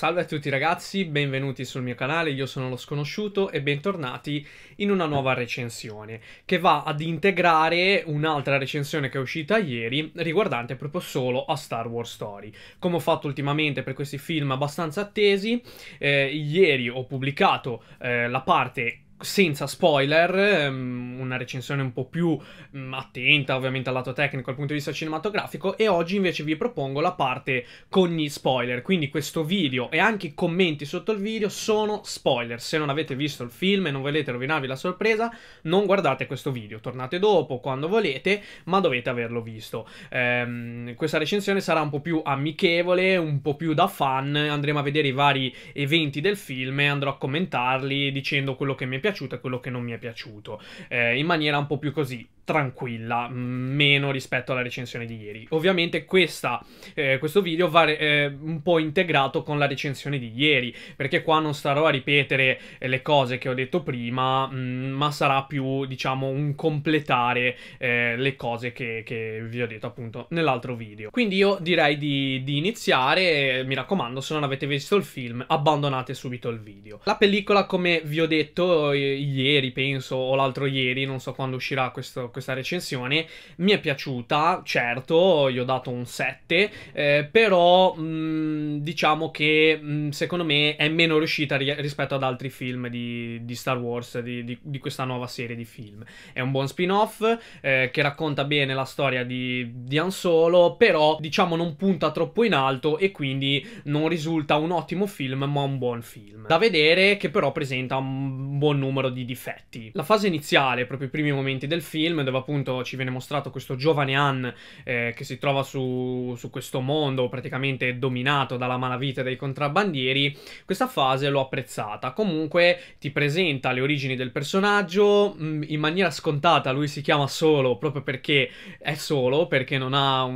Salve a tutti ragazzi, benvenuti sul mio canale, io sono lo sconosciuto e bentornati in una nuova recensione che va ad integrare un'altra recensione che è uscita ieri riguardante proprio solo a Star Wars Story. Come ho fatto ultimamente per questi film abbastanza attesi, eh, ieri ho pubblicato eh, la parte senza spoiler, ehm, una recensione un po' più mm, attenta ovviamente al lato tecnico, dal punto di vista cinematografico e oggi invece vi propongo la parte con gli spoiler, quindi questo video e anche i commenti sotto il video sono spoiler, se non avete visto il film e non volete rovinarvi la sorpresa non guardate questo video, tornate dopo quando volete ma dovete averlo visto. Ehm, questa recensione sarà un po' più amichevole, un po' più da fan, andremo a vedere i vari eventi del film e andrò a commentarli dicendo quello che mi è piaciuto piaciuto e quello che non mi è piaciuto, eh, in maniera un po' più così tranquilla, mm, meno rispetto alla recensione di ieri. Ovviamente questa, eh, questo video va eh, un po' integrato con la recensione di ieri, perché qua non starò a ripetere eh, le cose che ho detto prima, mh, mm, ma sarà più, diciamo, un completare eh, le cose che, che, vi ho detto appunto nell'altro video. Quindi io direi di, di iniziare, eh, mi raccomando, se non avete visto il film, abbandonate subito il video. La pellicola, come vi ho detto ieri, penso, o l'altro ieri, non so quando uscirà questo, questa recensione. Mi è piaciuta, certo, gli ho dato un 7, eh, però mh, mm, diciamo che mh, mm, secondo me è meno riuscita ri- rispetto ad altri film di, di Star Wars, di, di, di, questa nuova serie di film. È un buon spin-off eh, che racconta bene la storia di, di Han Solo, però diciamo non punta troppo in alto e quindi non risulta un ottimo film, ma un buon film. Da vedere che però presenta un buon numero numero di difetti. La fase iniziale, proprio i primi momenti del film, dove appunto ci viene mostrato questo giovane Han eh, che si trova su, su, questo mondo praticamente dominato dalla malavita dei contrabbandieri, questa fase l'ho apprezzata. Comunque ti presenta le origini del personaggio mm, in maniera scontata, lui si chiama solo proprio perché è solo, perché non ha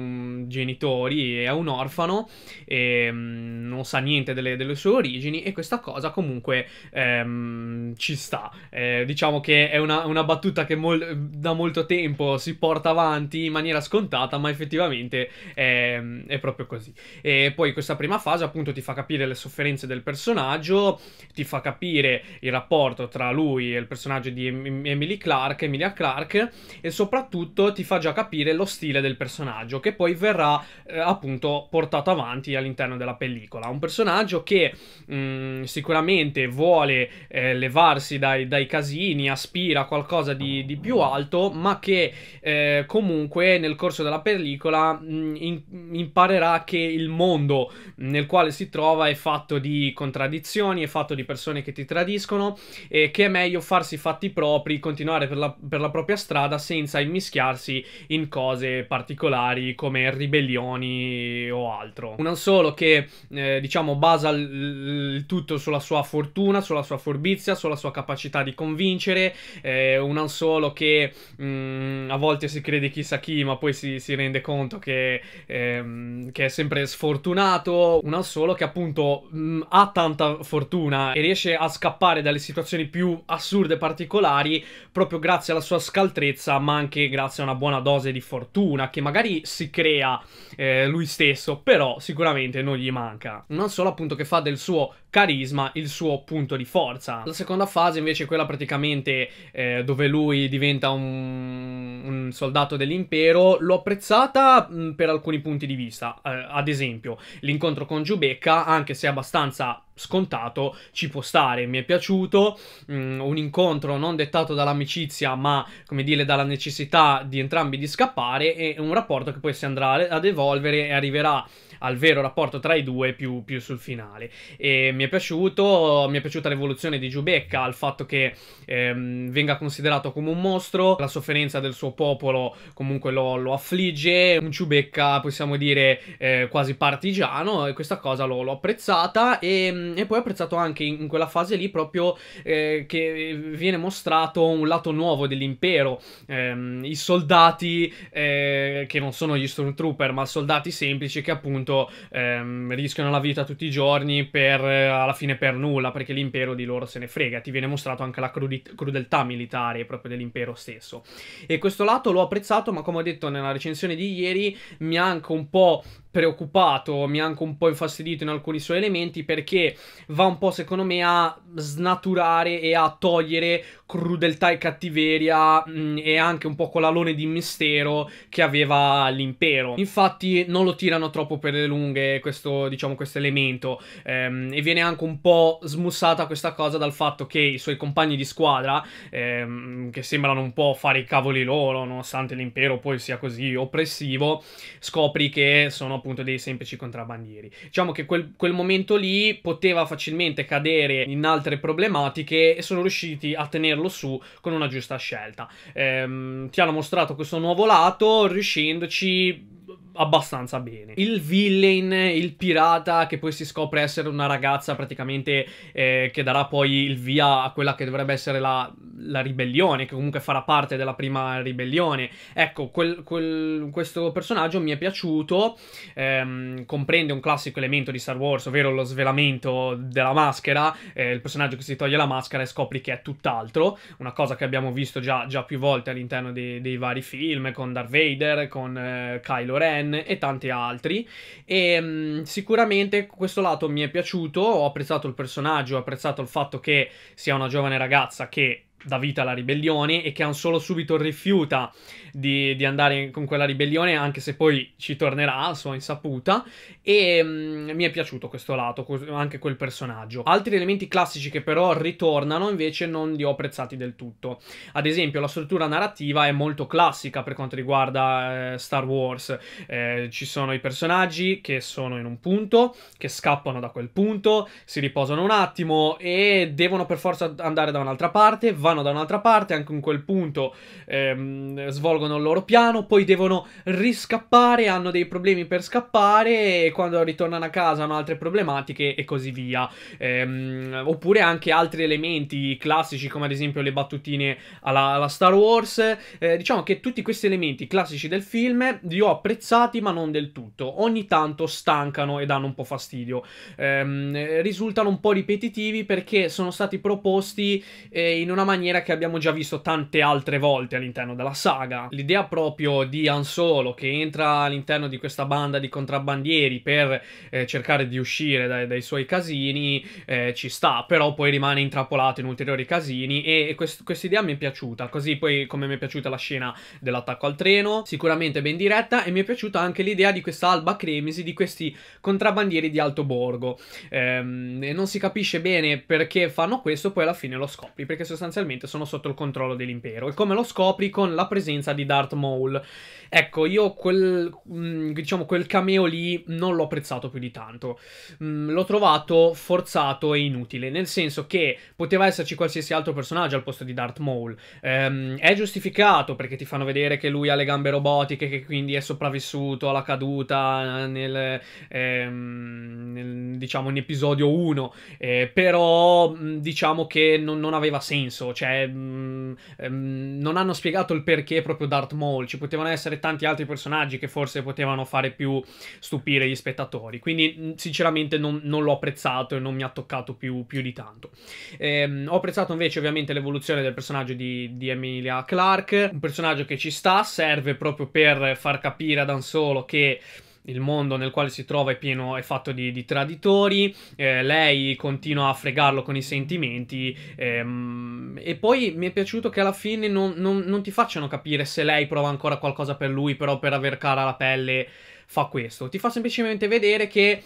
genitori, è un orfano e mh, mm, non sa niente delle, delle sue origini e questa cosa comunque ehm, ci sta eh, diciamo che è una, una battuta che mol- da molto tempo si porta avanti in maniera scontata, ma effettivamente è, è, proprio così. E poi questa prima fase, appunto, ti fa capire le sofferenze del personaggio, ti fa capire il rapporto tra lui e il personaggio di Emily Clark, Emilia Clark, e soprattutto ti fa già capire lo stile del personaggio, che poi verrà eh, appunto portato avanti all'interno della pellicola. Un personaggio che mh, mm, sicuramente vuole eh, levarsi da dai, dai casini, aspira a qualcosa di, di, più alto, ma che eh, comunque nel corso della pellicola mh, mm, in, imparerà che il mondo nel quale si trova è fatto di contraddizioni, è fatto di persone che ti tradiscono e che è meglio farsi fatti propri, continuare per la, per la propria strada senza immischiarsi in cose particolari come ribellioni o altro. Un solo che eh, diciamo basa il, il tutto sulla sua fortuna, sulla sua forbizia, sulla sua capacità capacità di convincere, eh, un Ansolo che mh, mm, a volte si crede chissà chi, ma poi si, si rende conto che, ehm, che, è sempre sfortunato, un Ansolo che appunto mh, mm, ha tanta fortuna e riesce a scappare dalle situazioni più assurde e particolari proprio grazie alla sua scaltrezza, ma anche grazie a una buona dose di fortuna che magari si crea eh, lui stesso, però sicuramente non gli manca. Un Ansolo appunto che fa del suo carisma il suo punto di forza. La seconda fase invece quella praticamente eh, dove lui diventa un, un, soldato dell'impero, l'ho apprezzata mh, mm, per alcuni punti di vista. Eh, ad esempio, l'incontro con Giubecca, anche se abbastanza scontato, ci può stare, mi è piaciuto, mh, mm, un incontro non dettato dall'amicizia, ma come dire dalla necessità di entrambi di scappare e un rapporto che poi si andrà ad evolvere e arriverà al vero rapporto tra i due più, più sul finale. E mi è piaciuto, mi è piaciuta l'evoluzione di Giubecca, il fatto che ehm, venga considerato come un mostro, la sofferenza del suo popolo comunque lo, lo affligge, un Giubecca possiamo dire eh, quasi partigiano e questa cosa l'ho, l'ho apprezzata e, mm, e, poi ho apprezzato anche in, quella fase lì proprio eh, che viene mostrato un lato nuovo dell'impero, ehm, i soldati eh, che non sono gli stormtrooper ma soldati semplici che appunto appunto ehm, rischiano la vita tutti i giorni per eh, alla fine per nulla, perché l'impero di loro se ne frega, ti viene mostrato anche la crudi- crudeltà militare proprio dell'impero stesso. E questo lato l'ho apprezzato, ma come ho detto nella recensione di ieri, mi ha anche un po' preoccupato, mi ha anche un po' infastidito in alcuni suoi elementi perché va un po' secondo me a snaturare e a togliere crudeltà e cattiveria mh, mm, e anche un po' quell'alone di mistero che aveva l'impero. Infatti non lo tirano troppo per le lunghe questo, diciamo, questo elemento ehm, e viene anche un po' smussata questa cosa dal fatto che i suoi compagni di squadra ehm, che sembrano un po' fare i cavoli loro nonostante l'impero poi sia così oppressivo, scopri che sono appunto dei semplici contrabbandieri. Diciamo che quel, quel momento lì poteva facilmente cadere in altre problematiche e sono riusciti a tenerlo su con una giusta scelta. Ehm, ti hanno mostrato questo nuovo lato riuscendoci abbastanza bene. Il villain, il pirata che poi si scopre essere una ragazza praticamente eh, che darà poi il via a quella che dovrebbe essere la, la ribellione, che comunque farà parte della prima ribellione. Ecco, quel, quel, questo personaggio mi è piaciuto, ehm, comprende un classico elemento di Star Wars, ovvero lo svelamento della maschera, eh, il personaggio che si toglie la maschera e scopri che è tutt'altro, una cosa che abbiamo visto già, già più volte all'interno dei, dei, vari film, con Darth Vader, con eh, Kylo Ren, Ken e tanti altri. E ehm, mh, sicuramente questo lato mi è piaciuto, ho apprezzato il personaggio, ho apprezzato il fatto che sia una giovane ragazza che dà vita alla ribellione e che Han Solo subito rifiuta di, di andare con quella ribellione anche se poi ci tornerà a sua insaputa e mh, mm, mi è piaciuto questo lato, anche quel personaggio. Altri elementi classici che però ritornano invece non li ho apprezzati del tutto. Ad esempio la struttura narrativa è molto classica per quanto riguarda eh, Star Wars, eh, ci sono i personaggi che sono in un punto, che scappano da quel punto, si riposano un attimo e devono per forza andare da un'altra parte, vanno vanno da un'altra parte, anche in quel punto ehm, svolgono il loro piano, poi devono riscappare, hanno dei problemi per scappare e quando ritornano a casa hanno altre problematiche e così via. Ehm, oppure anche altri elementi classici come ad esempio le battutine alla, alla Star Wars. Eh, diciamo che tutti questi elementi classici del film li ho apprezzati ma non del tutto. Ogni tanto stancano e danno un po' fastidio. Ehm, risultano un po' ripetitivi perché sono stati proposti eh, in una maniera maniera che abbiamo già visto tante altre volte all'interno della saga. L'idea proprio di Han Solo che entra all'interno di questa banda di contrabbandieri per eh, cercare di uscire dai, dai suoi casini eh, ci sta, però poi rimane intrappolato in ulteriori casini e, e quest, questa idea mi è piaciuta, così poi come mi è piaciuta la scena dell'attacco al treno, sicuramente ben diretta e mi è piaciuta anche l'idea di questa Alba Cremisi, di questi contrabbandieri di Alto Borgo. Ehm, non si capisce bene perché fanno questo, poi alla fine lo scopri, perché sostanzialmente sostanzialmente sono sotto il controllo dell'impero. E come lo scopri? Con la presenza di Darth Maul. Ecco, io quel, mm, diciamo, quel cameo lì non l'ho apprezzato più di tanto. Mm, l'ho trovato forzato e inutile, nel senso che poteva esserci qualsiasi altro personaggio al posto di Darth Maul. Ehm, è giustificato perché ti fanno vedere che lui ha le gambe robotiche, che quindi è sopravvissuto alla caduta nel, ehm, nel diciamo, in episodio 1, eh, però mm, diciamo che non, non aveva senso, cioè mh, mm, ehm, mh, non hanno spiegato il perché proprio Darth Maul, ci potevano essere tanti altri personaggi che forse potevano fare più stupire gli spettatori, quindi mm, sinceramente non, non, l'ho apprezzato e non mi ha toccato più, più di tanto. Ehm, ho apprezzato invece ovviamente l'evoluzione del personaggio di, di Emilia Clarke, un personaggio che ci sta, serve proprio per far capire ad Han Solo che il mondo nel quale si trova è pieno, è fatto di, di traditori, eh, lei continua a fregarlo con i sentimenti ehm, e poi mi è piaciuto che alla fine non, non, non ti facciano capire se lei prova ancora qualcosa per lui, però per aver cara la pelle fa questo, ti fa semplicemente vedere che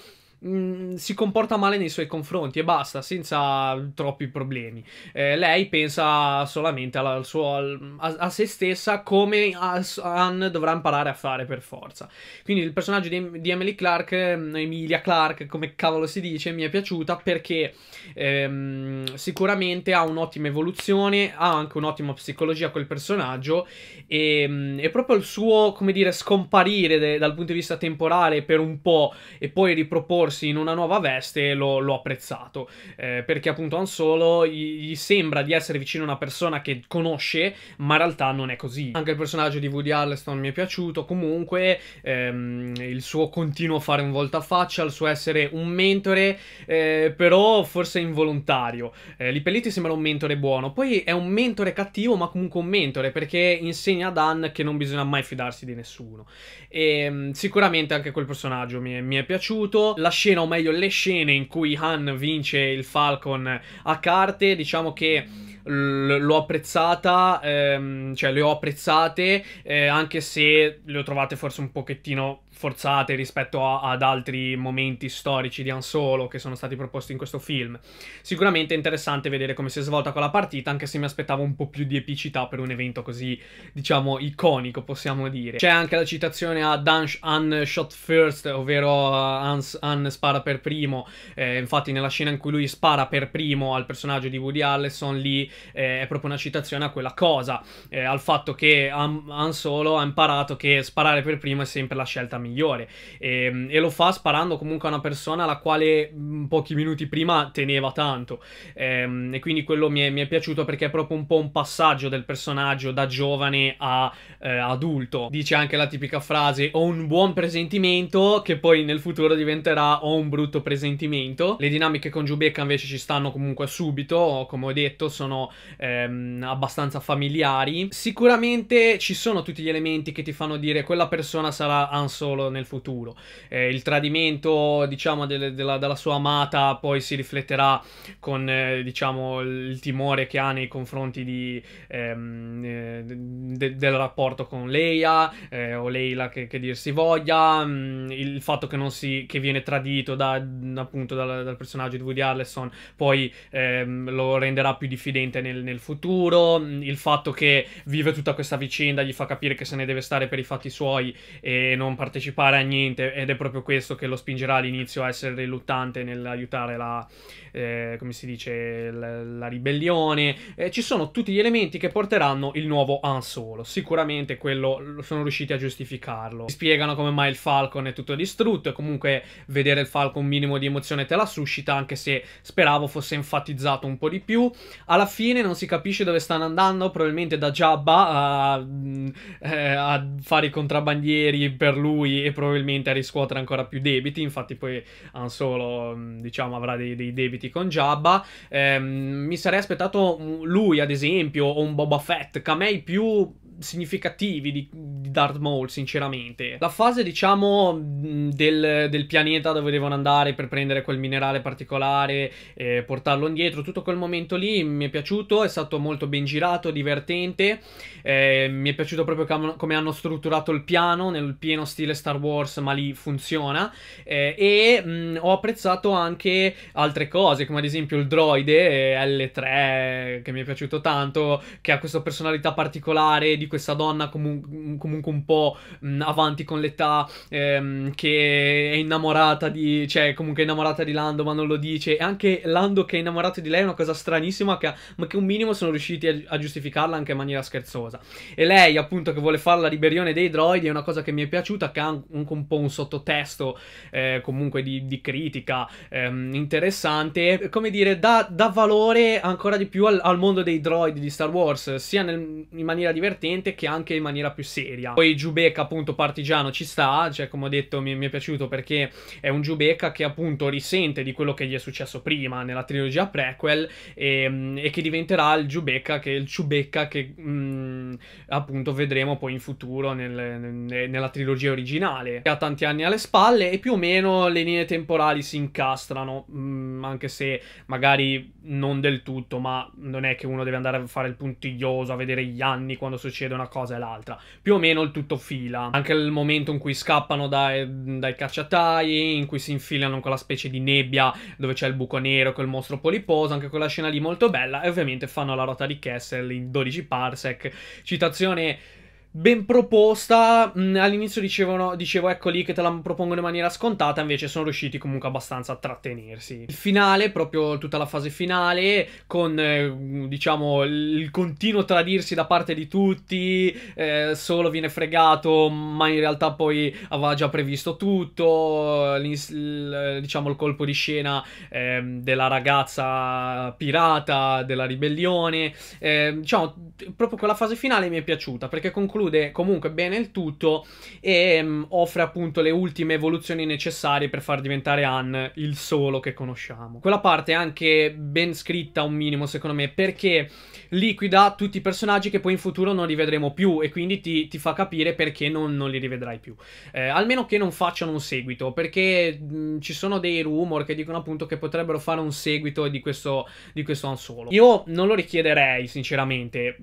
Mm, si comporta male nei suoi confronti e basta, senza troppi problemi. Eh, lei pensa solamente alla, al suo, al, a, a, se stessa come Anne dovrà imparare a fare per forza. Quindi il personaggio di, di Emily Clark, mm, Emilia Clark, come cavolo si dice, mi è piaciuta perché ehm, sicuramente ha un'ottima evoluzione, ha anche un'ottima psicologia quel personaggio e, e mm, proprio il suo, come dire, scomparire de, dal punto di vista temporale per un po' e poi riproporre Corsi in una nuova veste l'ho, l'ho apprezzato, eh, perché appunto Han Solo gli, sembra di essere vicino a una persona che conosce, ma in realtà non è così. Anche il personaggio di Woody Allston mi è piaciuto, comunque ehm, il suo continuo fare un voltafaccia, il suo essere un mentore, eh, però forse involontario. Eh, Lipelletti sembra un mentore buono, poi è un mentore cattivo, ma comunque un mentore, perché insegna ad Dan che non bisogna mai fidarsi di nessuno. E, ehm, sicuramente anche quel personaggio mi è, mi è piaciuto. La scena, o meglio le scene in cui Han vince il Falcon a carte, diciamo che l'ho apprezzata, ehm, cioè le ho apprezzate, eh, anche se le ho trovate forse un pochettino forzate rispetto a, ad altri momenti storici di Han Solo che sono stati proposti in questo film. Sicuramente è interessante vedere come si è svolta quella partita, anche se mi aspettavo un po' più di epicità per un evento così, diciamo, iconico, possiamo dire. C'è anche la citazione a Dunsh Han Shot First, ovvero eh, Hans, Han spara per primo, eh, infatti nella scena in cui lui spara per primo al personaggio di Woody Allison, lì eh, è proprio una citazione a quella cosa, eh, al fatto che Han, Han Solo ha imparato che sparare per primo è sempre la scelta migliore migliore. E, ehm, e, lo fa sparando comunque a una persona alla quale mm, pochi minuti prima teneva tanto. E, ehm, e quindi quello mi è, mi è, piaciuto perché è proprio un po' un passaggio del personaggio da giovane a eh, adulto. Dice anche la tipica frase: Ho un buon presentimento, che poi nel futuro diventerà Ho un brutto presentimento. Le dinamiche con Giubecca invece ci stanno comunque subito, come ho detto, sono ehm, abbastanza familiari. Sicuramente ci sono tutti gli elementi che ti fanno dire quella persona sarà Han Solo solo nel futuro. Eh, il tradimento, diciamo, del, della, della, sua amata poi si rifletterà con, eh, diciamo, il timore che ha nei confronti di, ehm, eh, de, del rapporto con Leia eh, o Leila che, che dir si voglia, mm, il fatto che, non si, che viene tradito da, appunto dal, dal personaggio di Woody Harrelson poi ehm, lo renderà più diffidente nel, nel futuro, mm, il fatto che vive tutta questa vicenda gli fa capire che se ne deve stare per i fatti suoi e non partecipare partecipare a niente ed è proprio questo che lo spingerà all'inizio a essere riluttante nell'aiutare la, eh, come si dice, la, la ribellione. Eh, ci sono tutti gli elementi che porteranno il nuovo Han Solo, sicuramente quello sono riusciti a giustificarlo. Si spiegano come mai il Falcon è tutto distrutto e comunque vedere il Falcon un minimo di emozione te la suscita, anche se speravo fosse enfatizzato un po' di più. Alla fine non si capisce dove stanno andando, probabilmente da Jabba a, mm, eh, a fare i contrabbandieri per lui lui e probabilmente a riscuotere ancora più debiti, infatti poi Han Solo mm, diciamo avrà dei, dei debiti con Jabba, eh, mi sarei aspettato lui ad esempio o un Boba Fett, camei più significativi di, di Darth Maul, sinceramente. La fase, diciamo, mm, del, del, pianeta dove devono andare per prendere quel minerale particolare e portarlo indietro, tutto quel momento lì mi è piaciuto, è stato molto ben girato, divertente, eh, mi è piaciuto proprio come hanno strutturato il piano nel pieno stile Star Wars, ma lì funziona. Eh, e mh, ho apprezzato anche altre cose, come ad esempio il droide eh, L3, che mi è piaciuto tanto, che ha questa personalità particolare di questa donna comu- comunque un po' mh, avanti con l'età, ehm, che è innamorata di... cioè comunque è innamorata di Lando, ma non lo dice. E anche Lando che è innamorato di lei è una cosa stranissima, che, ma che un minimo sono riusciti a, a giustificarla anche in maniera scherzosa. E lei, appunto, che vuole fare la ribellione dei droidi è una cosa che mi è piaciuta, che ha anche un po' un sottotesto eh, comunque di, di critica ehm, interessante, come dire, dà, dà, valore ancora di più al, al, mondo dei droid di Star Wars, sia nel, in maniera divertente che anche in maniera più seria. Poi Giubecca appunto partigiano ci sta, cioè come ho detto mi, mi è piaciuto perché è un Giubecca che appunto risente di quello che gli è successo prima nella trilogia prequel e, ehm, e che diventerà il Giubecca che, il Ciubecca che mh, mm, appunto vedremo poi in futuro nel, nel, nella trilogia originale originale, che ha tanti anni alle spalle, e più o meno le linee temporali si incastrano, mh, mm, anche se magari non del tutto, ma non è che uno deve andare a fare il puntiglioso, a vedere gli anni quando succede una cosa e l'altra. Più o meno il tutto fila. Anche il momento in cui scappano dai, dai cacciatai, in cui si infilano con la specie di nebbia dove c'è il buco nero col mostro poliposo, anche quella scena lì molto bella, e ovviamente fanno la rota di Kessel in 12 parsec. Citazione ben proposta. Mm, all'inizio dicevano, dicevo, ecco lì che te la propongono in maniera scontata, invece sono riusciti comunque abbastanza a trattenersi. Il finale, proprio tutta la fase finale, con eh, diciamo il continuo tradirsi da parte di tutti, eh, solo viene fregato, ma in realtà poi aveva già previsto tutto, l, diciamo il colpo di scena eh, della ragazza pirata, della ribellione. Ehm, diciamo, proprio quella fase finale mi è piaciuta perché conclude chiude comunque bene il tutto e um, offre appunto le ultime evoluzioni necessarie per far diventare Han il solo che conosciamo. Quella parte è anche ben scritta un minimo secondo me perché liquida tutti i personaggi che poi in futuro non rivedremo più e quindi ti, ti fa capire perché non, non li rivedrai più. Eh, almeno che non facciano un seguito perché mh, mm, ci sono dei rumor che dicono appunto che potrebbero fare un seguito di questo, di questo Han Solo. Io non lo richiederei sinceramente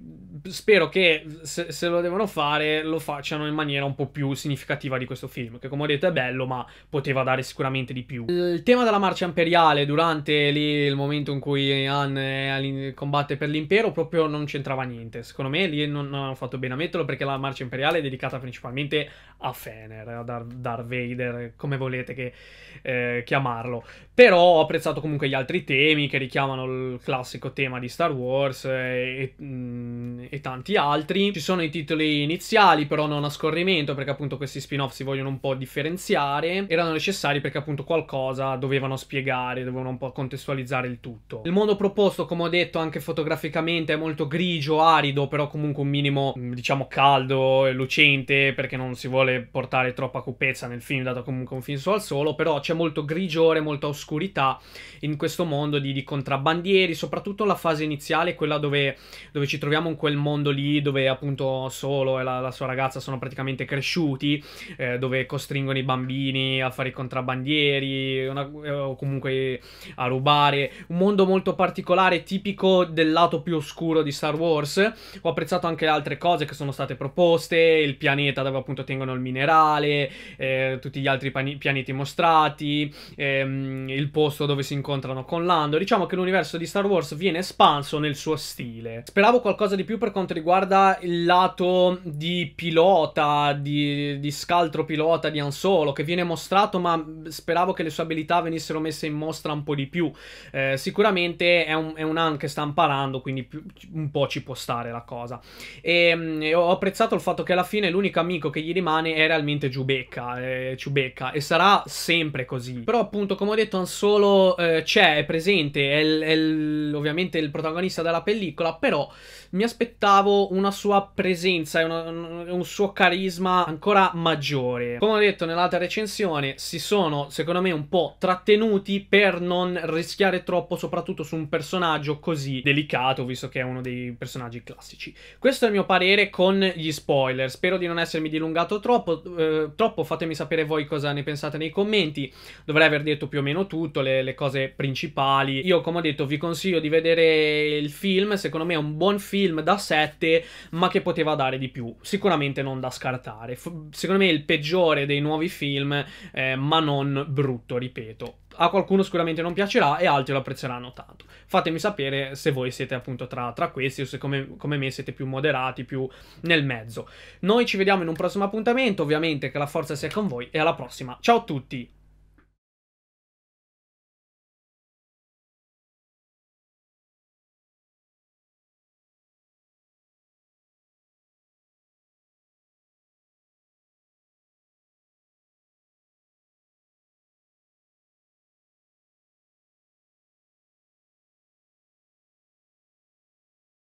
spero che se, se, lo devono fare lo facciano in maniera un po' più significativa di questo film, che come ho detto è bello, ma poteva dare sicuramente di più. Il tema della marcia imperiale durante lì il momento in cui Han combatte per l'impero proprio non c'entrava niente. Secondo me lì non, non hanno fatto bene a metterlo perché la marcia imperiale è dedicata principalmente a Fener, a Darth Vader, come volete che, eh, chiamarlo. Però ho apprezzato comunque gli altri temi che richiamano il classico tema di Star Wars eh, e, e, mm, e tanti altri. Ci sono i titoli iniziali, però non a scorrimento, perché appunto questi spin-off si vogliono un po' differenziare. Erano necessari perché appunto qualcosa dovevano spiegare, dovevano un po' contestualizzare il tutto. Il mondo proposto, come ho detto, anche fotograficamente è molto grigio, arido, però comunque un minimo, mm, diciamo, caldo e lucente, perché non si vuole portare troppa cupezza nel film, dato comunque un film solo al solo, però c'è molto grigiore, molta oscurità in questo mondo di, di contrabbandieri, soprattutto la fase iniziale, quella dove, dove ci troviamo in quel mondo mondo lì dove appunto Solo e la, la sua ragazza sono praticamente cresciuti, eh, dove costringono i bambini a fare i contrabbandieri una, eh, o comunque a rubare. Un mondo molto particolare, tipico del lato più oscuro di Star Wars. Ho apprezzato anche altre cose che sono state proposte, il pianeta dove appunto tengono il minerale, eh, tutti gli altri pani- pianeti mostrati, ehm, il posto dove si incontrano con Lando. Diciamo che l'universo di Star Wars viene espanso nel suo stile. Speravo qualcosa di più per quanto riguarda il lato di pilota, di, di scaltro pilota di Ansolo, che viene mostrato, ma speravo che le sue abilità venissero messe in mostra un po' di più. Eh, sicuramente è un, è un Han che sta imparando, quindi più, un po' ci può stare la cosa. E, ehm, e ho apprezzato il fatto che alla fine l'unico amico che gli rimane è realmente Giubecca, eh, Ciubecca, e sarà sempre così. Però appunto, come ho detto, Ansolo eh, c'è, è presente, è, l, è ovviamente il protagonista della pellicola, però mi aspettavo una sua presenza e una, un suo carisma ancora maggiore. Come ho detto nell'altra recensione, si sono secondo me un po' trattenuti per non rischiare troppo, soprattutto su un personaggio così delicato, visto che è uno dei personaggi classici. Questo è il mio parere con gli spoiler. Spero di non essermi dilungato troppo. Eh, troppo fatemi sapere voi cosa ne pensate nei commenti. Dovrei aver detto più o meno tutto, le, le cose principali. Io, come ho detto, vi consiglio di vedere il film. Secondo me è un buon film film da 7, ma che poteva dare di più. Sicuramente non da scartare. F- secondo me è il peggiore dei nuovi film, eh, ma non brutto, ripeto a qualcuno sicuramente non piacerà e altri lo apprezzeranno tanto. Fatemi sapere se voi siete appunto tra, tra questi o se come, come, me siete più moderati, più nel mezzo. Noi ci vediamo in un prossimo appuntamento, ovviamente che la forza sia con voi e alla prossima. Ciao a tutti!